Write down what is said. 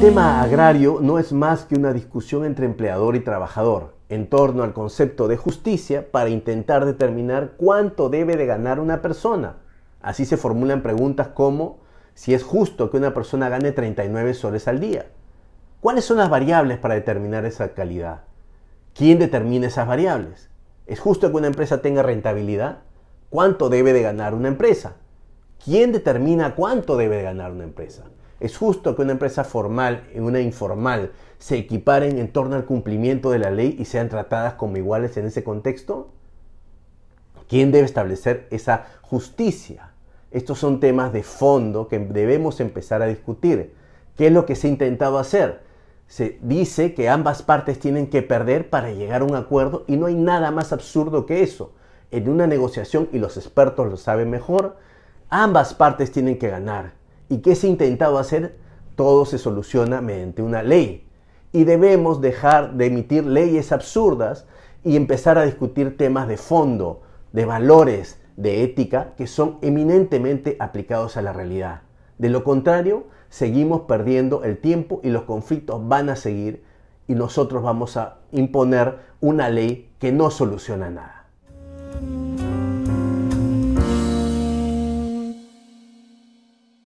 El tema agrario no es más que una discusión entre empleador y trabajador en torno al concepto de justicia para intentar determinar cuánto debe de ganar una persona. Así se formulan preguntas como si es justo que una persona gane 39 soles al día. ¿Cuáles son las variables para determinar esa calidad? ¿Quién determina esas variables? ¿Es justo que una empresa tenga rentabilidad? ¿Cuánto debe de ganar una empresa? ¿Quién determina cuánto debe de ganar una empresa? Es justo que una empresa formal y una informal se equiparen en torno al cumplimiento de la ley y sean tratadas como iguales en ese contexto. ¿Quién debe establecer esa justicia? Estos son temas de fondo que debemos empezar a discutir. ¿Qué es lo que se ha intentado hacer? Se dice que ambas partes tienen que perder para llegar a un acuerdo y no hay nada más absurdo que eso. En una negociación, y los expertos lo saben mejor, ambas partes tienen que ganar y que se ha intentado hacer, todo se soluciona mediante una ley. Y debemos dejar de emitir leyes absurdas y empezar a discutir temas de fondo, de valores, de ética, que son eminentemente aplicados a la realidad. De lo contrario, seguimos perdiendo el tiempo y los conflictos van a seguir y nosotros vamos a imponer una ley que no soluciona nada.